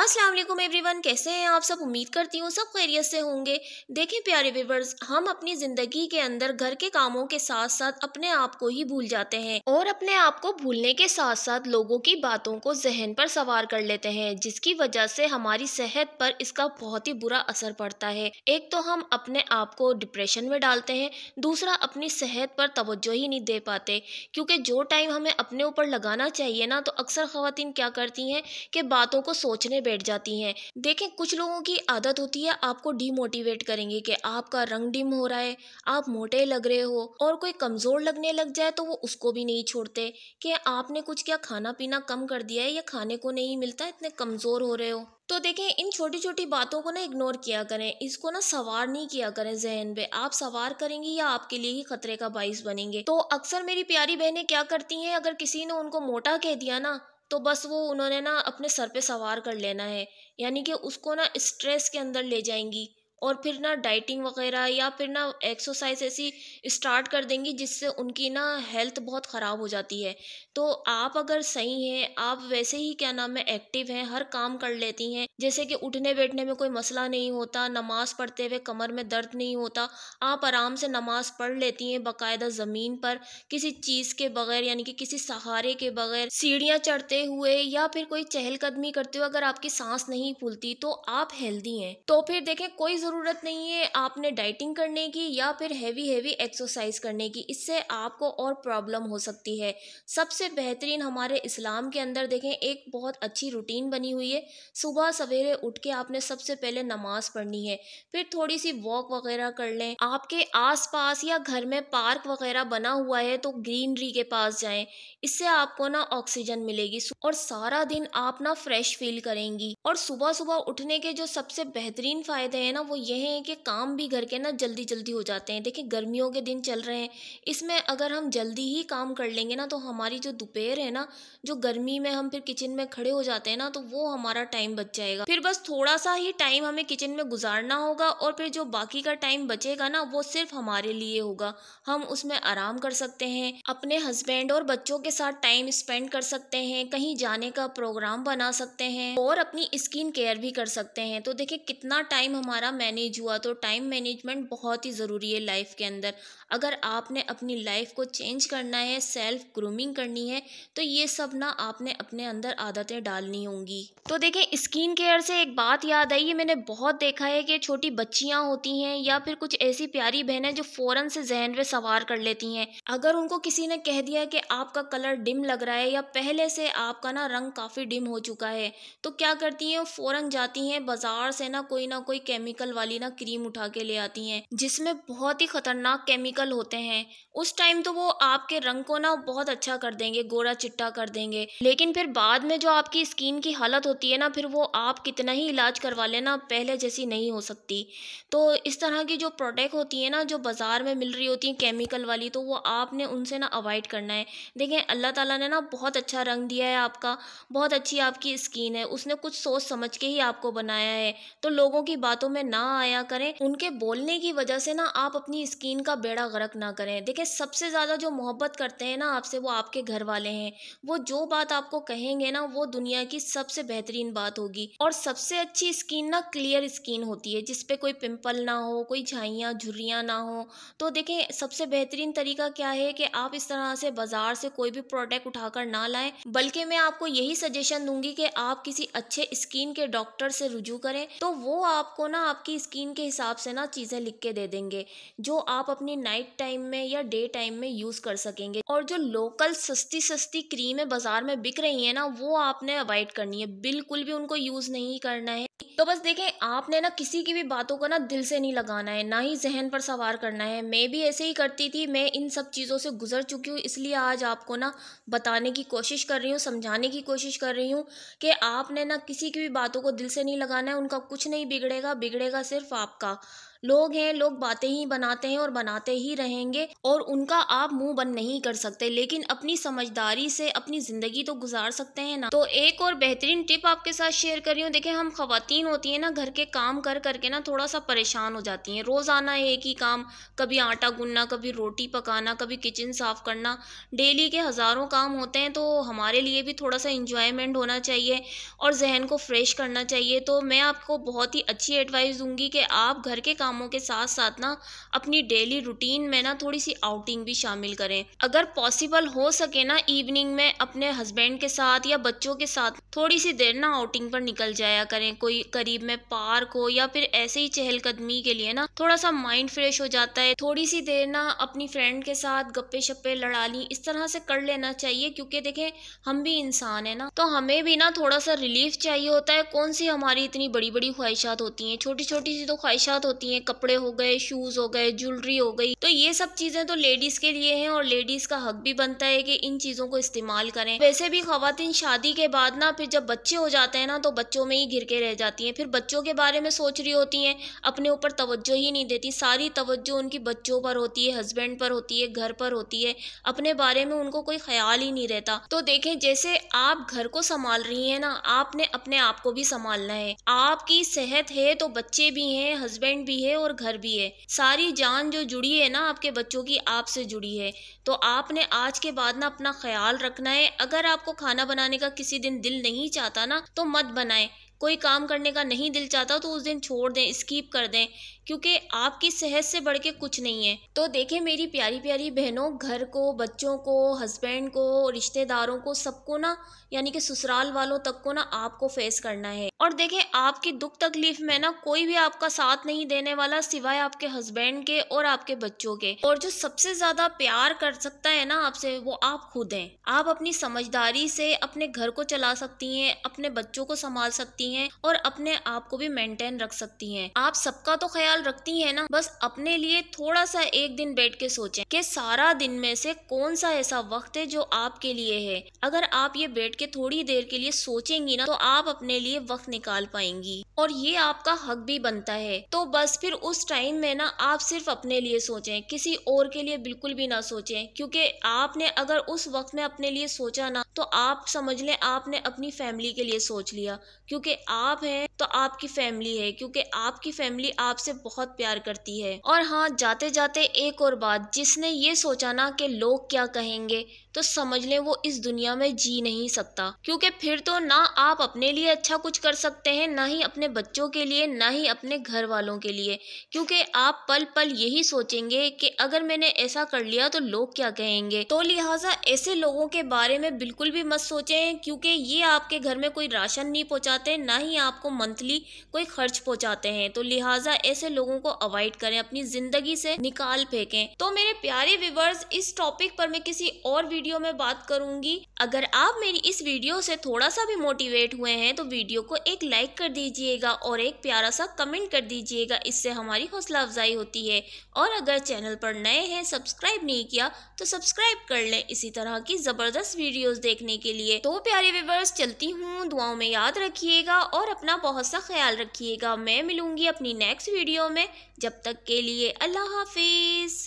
अस्सलाम वालेकुम एवरीवन कैसे हैं आप सब उम्मीद करती हूँ सब खैरियत से होंगे देखें प्यारे व्यूवर्स हम अपनी ज़िंदगी के अंदर घर के कामों के साथ साथ अपने आप को ही भूल जाते हैं और अपने आप को भूलने के साथ साथ लोगों की बातों को जहन पर सवार कर लेते हैं जिसकी वजह से हमारी सेहत पर इसका बहुत ही बुरा असर पड़ता है एक तो हम अपने आप को डिप्रेशन में डालते हैं दूसरा अपनी सेहत पर तोज्जो ही नहीं दे पाते क्योंकि जो टाइम हमें अपने ऊपर लगाना चाहिए ना तो अक्सर खातन क्या करती हैं कि बातों को सोचने बैठ जाती हैं देखें कुछ लोगों की आदत होती है आपको डीमोटिवेट करेंगे कि आपका रंग डिम हो रहा है आप मोटे लग रहे हो और कोई कमज़ोर लगने लग जाए तो वो उसको भी नहीं छोड़ते कि आपने कुछ क्या खाना पीना कम कर दिया है या खाने को नहीं मिलता इतने कमज़ोर हो रहे हो तो देखें इन छोटी छोटी बातों को ना इग्नोर किया करें इसको ना सवार नहीं किया करें जहन पे आप सवार करेंगी या आपके लिए ही खतरे का बाइस बनेंगे तो अक्सर मेरी प्यारी बहनें क्या करती हैं अगर किसी ने उनको मोटा कह दिया ना तो बस वो उन्होंने ना अपने सर पे सवार कर लेना है यानी कि उसको ना स्ट्रेस के अंदर ले जाएंगी और फिर ना डाइटिंग वगैरह या फिर ना एक्सरसाइज ऐसी स्टार्ट कर देंगी जिससे उनकी ना हेल्थ बहुत ख़राब हो जाती है तो आप अगर सही हैं आप वैसे ही क्या नाम है एक्टिव हैं हर काम कर लेती हैं जैसे कि उठने बैठने में कोई मसला नहीं होता नमाज़ पढ़ते हुए कमर में दर्द नहीं होता आप आराम से नमाज़ पढ़ लेती हैं बाकायदा ज़मीन पर किसी चीज़ के बगैर यानी कि किसी सहारे के बगैर सीढ़ियाँ चढ़ते हुए या फिर कोई चहलकदमी करते हुए अगर आपकी सांस नहीं फूलती तो आप हेल्दी हैं तो फिर देखें कोई ज़रूरत नहीं है आपने डाइटिंग करने की या फिर हैवी हैवी एक्सरसाइज करने की इससे आपको और प्रॉब्लम हो सकती है सबसे बेहतरीन हमारे इस्लाम के अंदर देखें एक बहुत अच्छी रूटीन बनी हुई है सुबह सवेरे उठ के आपने सबसे पहले नमाज पढ़नी है फिर थोड़ी सी वॉक वगैरह कर लें आपके आस या घर में पार्क वगैरह बना हुआ है तो ग्रीनरी के पास जाए इससे आपको ना ऑक्सीजन मिलेगी और सारा दिन आप ना फ्रेश फील करेंगी और सुबह सुबह उठने के जो सबसे बेहतरीन फ़ायदे हैं ना वो वो ये है कि काम भी घर के ना जल्दी जल्दी हो जाते हैं देखिए गर्मियों के दिन चल रहे हैं इसमें अगर हम जल्दी ही काम कर लेंगे ना तो हमारी जो दोपहर है ना जो गर्मी में हम फिर किचन में खड़े हो जाते हैं ना तो वो हमारा टाइम बच जाएगा फिर बस थोड़ा सा ही टाइम हमें किचन में गुजारना होगा और फिर जो बाकी का टाइम बचेगा ना वो सिर्फ हमारे लिए होगा हम उसमें आराम कर सकते हैं अपने हस्बैंड और बच्चों के साथ टाइम स्पेंड कर सकते हैं कहीं जाने का प्रोग्राम बना सकते हैं और अपनी स्किन केयर भी कर सकते हैं तो देखिए कितना टाइम हमारा मैनेज हुआ तो टाइम मैनेजमेंट बहुत ही ज़रूरी है लाइफ के अंदर अगर आपने अपनी लाइफ को चेंज करना है सेल्फ ग्रूमिंग करनी है तो ये सब ना आपने अपने अंदर आदतें डालनी होंगी तो देखें स्किन केयर से एक बात याद आई ये मैंने बहुत देखा है कि छोटी बच्चियाँ होती हैं या फिर कुछ ऐसी प्यारी बहनें जो फ़ौरन से जहन में सवार कर लेती हैं अगर उनको किसी ने कह दिया कि आपका कलर डिम लग रहा है या पहले से आपका ना रंग काफ़ी डिम हो चुका है तो क्या करती हैं फ़ौरन जाती हैं बाज़ार से ना कोई ना कोई केमिकल वाली ना क्रीम उठा के ले आती हैं जिसमें बहुत ही ख़तरनाक केमिकल फिजिकल होते हैं उस टाइम तो वो आपके रंग को ना बहुत अच्छा कर देंगे गोरा चिट्टा कर देंगे लेकिन फिर बाद में जो आपकी स्किन की हालत होती है ना फिर वो आप कितना ही इलाज करवा लेना पहले जैसी नहीं हो सकती तो इस तरह की जो प्रोडक्ट होती है ना जो बाज़ार में मिल रही होती हैं केमिकल वाली तो वो आपने उनसे ना अवॉइड करना है देखें अल्लाह ताला ने ना बहुत अच्छा रंग दिया है आपका बहुत अच्छी आपकी स्किन है उसने कुछ सोच समझ के ही आपको बनाया है तो लोगों की बातों में ना आया करें उनके बोलने की वजह से ना आप अपनी स्किन का बेड़ा गर्क ना करें देखें में सबसे ज़्यादा जो मोहब्बत करते हैं ना आपसे वो आपके घर वाले हैं वो जो बात आपको कहेंगे ना वो दुनिया की सबसे बेहतरीन बात होगी और सबसे अच्छी स्किन ना क्लियर स्किन होती है जिसपे कोई पिंपल ना हो कोई झाइयाँ झुर्रियाँ ना हो तो देखें सबसे बेहतरीन तरीका क्या है कि आप इस तरह से बाज़ार से कोई भी प्रोडक्ट उठाकर ना लाएं बल्कि मैं आपको यही सजेशन दूंगी कि आप किसी अच्छे स्किन के डॉक्टर से रुजू करें तो वो आपको ना आपकी स्किन के हिसाब से ना चीज़ें लिख के दे देंगे जो आप अपनी नाइट टाइम में या डे टाइम में यूज़ कर सकेंगे और जो लोकल सस्ती सस्ती क्रीमें बाज़ार में बिक रही हैं ना वो आपने अवॉइड करनी है बिल्कुल भी उनको यूज़ नहीं करना है तो बस देखें आपने ना किसी की भी बातों को ना दिल से नहीं लगाना है ना ही जहन पर सवार करना है मैं भी ऐसे ही करती थी मैं इन सब चीज़ों से गुजर चुकी हूँ इसलिए आज आपको ना बताने की कोशिश कर रही हूँ समझाने की कोशिश कर रही हूँ कि आपने ना किसी की भी बातों को दिल से नहीं लगाना है उनका कुछ नहीं बिगड़ेगा बिगड़ेगा सिर्फ आपका लोग हैं लोग बातें ही बनाते हैं और बनाते ही रहेंगे और उनका आप मुंह बंद नहीं कर सकते लेकिन अपनी समझदारी से अपनी ज़िंदगी तो गुजार सकते हैं ना तो एक और बेहतरीन टिप आपके साथ शेयर कर रही हूँ देखें हम खातन होती हैं ना घर के काम कर करके ना थोड़ा सा परेशान हो जाती हैं रोज़ाना एक ही काम कभी आटा गुनना कभी रोटी पकाना कभी किचन साफ़ करना डेली के हज़ारों काम होते हैं तो हमारे लिए भी थोड़ा सा इंजॉयमेंट होना चाहिए और जहन को फ्रेश करना चाहिए तो मैं आपको बहुत ही अच्छी एडवाइस दूंगी कि आप घर के काम कामों के साथ साथ ना अपनी डेली रूटीन में ना थोड़ी सी आउटिंग भी शामिल करें अगर पॉसिबल हो सके ना इवनिंग में अपने हस्बैंड के साथ या बच्चों के साथ थोड़ी सी देर ना आउटिंग पर निकल जाया करें कोई करीब में पार्क हो या फिर ऐसे ही चहलकदमी के लिए ना थोड़ा सा माइंड फ्रेश हो जाता है थोड़ी सी देर ना अपनी फ्रेंड के साथ गप्पे शप्पे लड़ा ली इस तरह से कर लेना चाहिए क्योंकि देखें हम भी इंसान है ना तो हमें भी ना थोड़ा सा रिलीफ चाहिए होता है कौन सी हमारी इतनी बड़ी बड़ी ख्वाहिशात होती हैं छोटी छोटी सी तो ख्वाहिशात होती हैं हैं कपड़े हो गए शूज़ हो गए ज्वेलरी हो गई तो ये सब चीज़ें तो लेडीज़ के लिए हैं और लेडीज़ का हक भी बनता है कि इन चीज़ों को इस्तेमाल करें वैसे भी खातन शादी के बाद ना फिर जब बच्चे हो जाते हैं ना तो बच्चों में ही घिर के रह जाती हैं फिर बच्चों के बारे में सोच रही होती हैं अपने ऊपर तवज्जो ही नहीं देती सारी तवज्जो उनकी बच्चों पर होती है हस्बैंड पर होती है घर पर होती है अपने बारे में उनको कोई ख्याल ही नहीं रहता तो देखें जैसे आप घर को संभाल रही हैं ना आपने अपने आप को भी संभालना है आपकी सेहत है तो बच्चे भी हैं हस्बैंड भी है है और घर भी है सारी जान जो जुड़ी है ना आपके बच्चों की आपसे जुड़ी है तो आपने आज के बाद ना अपना ख्याल रखना है अगर आपको खाना बनाने का किसी दिन दिल नहीं चाहता ना तो मत बनाए कोई काम करने का नहीं दिल चाहता तो उस दिन छोड़ दें स्कीप कर दें क्योंकि आपकी सेहत से बढ़ के कुछ नहीं है तो देखें मेरी प्यारी प्यारी बहनों घर को बच्चों को हस्बैंड को रिश्तेदारों को सबको ना यानी कि ससुराल वालों तक को ना आपको फेस करना है और देखें आपकी दुख तकलीफ में ना कोई भी आपका साथ नहीं देने वाला सिवाय आपके हस्बैंड के और आपके बच्चों के और जो सबसे ज्यादा प्यार कर सकता है ना आपसे वो आप खुद हैं आप अपनी समझदारी से अपने घर को चला सकती हैं अपने बच्चों को संभाल सकती हैं और अपने आप को भी मेंटेन रख सकती हैं आप सबका तो ख्याल ख्याल रखती है ना बस अपने लिए थोड़ा सा एक दिन बैठ के सोचे कि सारा दिन में से कौन सा ऐसा वक्त है जो आपके लिए है अगर आप ये बैठ के थोड़ी देर के लिए सोचेंगी ना तो आप अपने लिए वक्त निकाल पाएंगी और ये आपका हक भी बनता है तो बस फिर उस टाइम में ना आप सिर्फ अपने लिए सोचें किसी और के लिए बिल्कुल भी ना सोचें क्योंकि आपने अगर उस वक्त में अपने लिए सोचा ना तो आप समझ लें आपने अपनी फैमिली के लिए सोच लिया क्योंकि आप हैं तो आपकी फैमिली है क्योंकि आपकी फैमिली आपसे बहुत प्यार करती है और हाँ जाते जाते एक और बात जिसने ये सोचा ना कि लोग क्या कहेंगे तो समझ लें वो इस दुनिया में जी नहीं सकता क्योंकि फिर तो ना आप अपने लिए अच्छा कुछ कर सकते हैं ना ही अपने बच्चों के लिए ना ही अपने घर वालों के लिए क्योंकि आप पल पल यही सोचेंगे कि अगर मैंने ऐसा कर लिया तो लोग क्या कहेंगे तो लिहाजा ऐसे लोगों के बारे में बिल्कुल भी मत सोचें क्योंकि ये आपके घर में कोई राशन नहीं पहुँचाते ना ही आपको मंथली कोई खर्च पहुँचाते हैं तो लिहाजा ऐसे लोगों को अवॉइड करें अपनी जिंदगी से निकाल फेंकें तो मेरे प्यारे व्यूवर्स इस टॉपिक पर मैं किसी और वीडियो में बात करूंगी अगर आप मेरी इस वीडियो से थोड़ा सा भी मोटिवेट हुए हैं तो वीडियो को एक लाइक कर दीजिएगा और एक प्यारा सा कमेंट कर दीजिएगा इससे हमारी हौसला अफजाई होती है और अगर चैनल पर नए हैं सब्सक्राइब नहीं किया तो सब्सक्राइब कर लें इसी तरह की ज़बरदस्त वीडियोस देखने के लिए तो प्यारे व्यूवर्स चलती हूँ दुआओं में याद रखिएगा और अपना बहुत सा ख्याल रखिएगा मैं मिलूंगी अपनी नेक्स्ट वीडियो वीडियो में जब तक के लिए अल्लाह हाफिज़